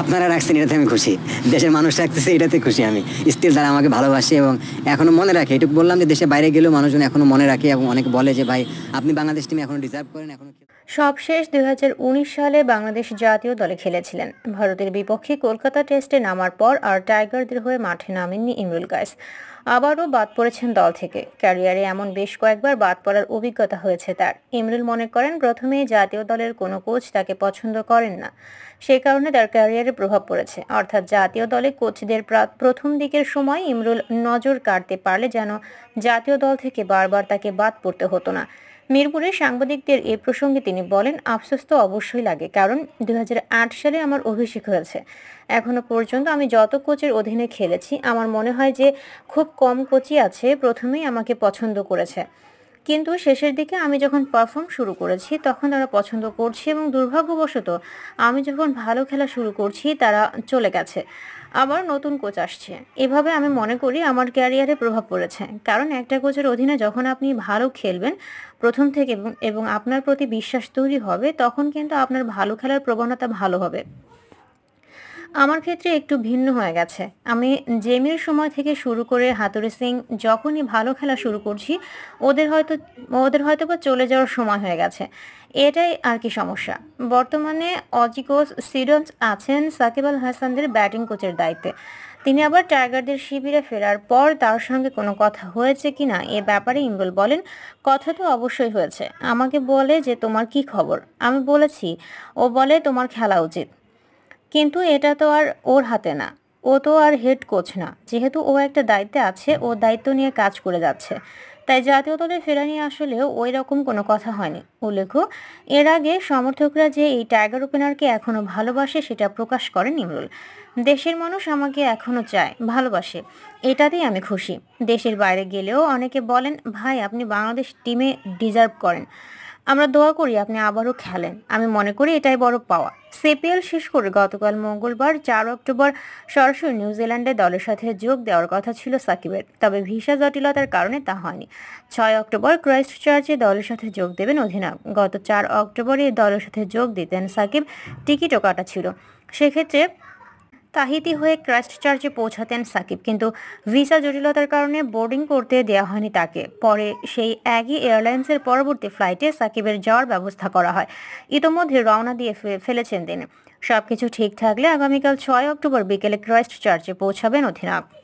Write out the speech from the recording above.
আপনারা রাখছেন এটাতে আমি খুশি দেশের মানুষ রাখতেছে এটাতে খুশি আমি স্টিল তারা আমাকে ভালোবাসে এবং এখনো মনে রাখে এটুকু বললাম যে দেশে বাইরে গেলেও মানুষজন এখনো মনে রাখে এবং অনেকে বলে যে ভাই আপনি বাংলাদেশ টিমে এখনো ডিজার্ভ করেন এখন সবশেষ দুই সালে বাংলাদেশ জাতীয় দলে খেলেছিলেন ভারতের বিপক্ষে কলকাতা টেস্টে নামার পর আর টাইগারদের হয়ে মাঠে নামেননি ইমরুল কায়েস আবারও বাদ পড়েছেন দল থেকে ক্যারিয়ারে এমন বেশ কয়েকবার বাদ পড়ার অভিজ্ঞতা হয়েছে তার ইমরুল মনে করেন প্রথমে জাতীয় দলের কোনো কোচ তাকে পছন্দ করেন না সেই কারণে তার ক্যারিয়ারে প্রভাব পড়েছে অর্থাৎ জাতীয় দলে কোচদের প্রথম দিকের সময় ইমরুল নজর কাটতে পারলে যেন জাতীয় দল থেকে বারবার তাকে বাদ পড়তে হতো না মিরপুরে সাংবাদিকদের এ প্রসঙ্গে তিনি বলেন আফসোস তো অবশ্যই লাগে কারণ দু সালে আমার অভিষেক হয়েছে এখনো পর্যন্ত আমি যত কোচের অধীনে খেলেছি আমার মনে হয় যে খুব কম কোচই আছে প্রথমেই আমাকে পছন্দ করেছে কিন্তু শেষের দিকে আমি যখন পারফর্ম শুরু করেছি তখন তারা পছন্দ করছে এবং দুর্ভাগ্যবশত আমি যখন ভালো খেলা শুরু করছি তারা চলে গেছে আবার নতুন কোচ আসছে এভাবে আমি মনে করি আমার ক্যারিয়ারে প্রভাব পড়েছে কারণ একটা কোচের অধীনে যখন আপনি ভালো খেলবেন প্রথম থেকে এবং আপনার প্রতি বিশ্বাস তৈরি হবে তখন কিন্তু আপনার ভালো খেলার প্রবণতা ভালো হবে আমার ক্ষেত্রে একটু ভিন্ন হয়ে গেছে আমি জেমির সময় থেকে শুরু করে হাতুরি সিং যখনই ভালো খেলা শুরু করছি ওদের হয়তো ওদের হয়তো বা চলে যাওয়ার সময় হয়ে গেছে এটাই আর কি সমস্যা বর্তমানে অজিকোস সিডন্স আছেন সাকিব আল হাসানদের ব্যাটিং কোচের দায়িত্বে তিনি আবার টাইগারদের শিবিরে ফেরার পর তার সঙ্গে কোনো কথা হয়েছে কি না এ ব্যাপারে ইমরুল বলেন কথা তো অবশ্যই হয়েছে আমাকে বলে যে তোমার কি খবর আমি বলেছি ও বলে তোমার খেলা উচিত কিন্তু এটা তো আর ওর হাতে না ও তো আর হেড কোচ না যেহেতু ও একটা দায়িত্বে আছে ও দায়িত্ব নিয়ে কাজ করে যাচ্ছে তাই জাতীয় দলে ফেরা নিয়ে আসলেও ওই রকম কোনো কথা হয়নি উল্লেখ এর আগে সমর্থকরা যে এই টাইগার ওপেনারকে এখনও ভালোবাসে সেটা প্রকাশ করেন নিমরুল দেশের মানুষ আমাকে এখনও চায় ভালোবাসে এটাতেই আমি খুশি দেশের বাইরে গেলেও অনেকে বলেন ভাই আপনি বাংলাদেশ টিমে ডিজার্ভ করেন আমরা দোয়া করি আপনি আবারও খেলেন আমি মনে করি এটাই বড় পাওয়া সিপিএল শেষ করে গতকাল মঙ্গলবার চার অক্টোবর সরাসরি নিউজিল্যান্ডে দলের সাথে যোগ দেওয়ার কথা ছিল সাকিবের তবে ভিসা জটিলতার কারণে তা হয়নি ছয় অক্টোবর ক্রাইস্ট চার্চে দলের সাথে যোগ দেবেন অধিনায়ক গত চার অক্টোবরে দলের সাথে যোগ দিতেন সাকিব টিকিটও কাটা ছিল সেক্ষেত্রে তাহিতি হয়ে ক্রাইস্ট চার্চে পৌঁছাতেন সাকিব কিন্তু ভিসা জটিলতার কারণে বোর্ডিং করতে দেওয়া হয়নি তাকে পরে সেই একই এয়ারলাইন্সের পরবর্তী ফ্লাইটে সাকিবের যাওয়ার ব্যবস্থা করা হয় ইতোমধ্যে রওনা দিয়ে ফেলেছেন তিনি সবকিছু ঠিক থাকলে আগামীকাল ছয় অক্টোবর বিকেলে ক্রাইস্ট চার্চে পৌঁছাবেন অধিনায়ক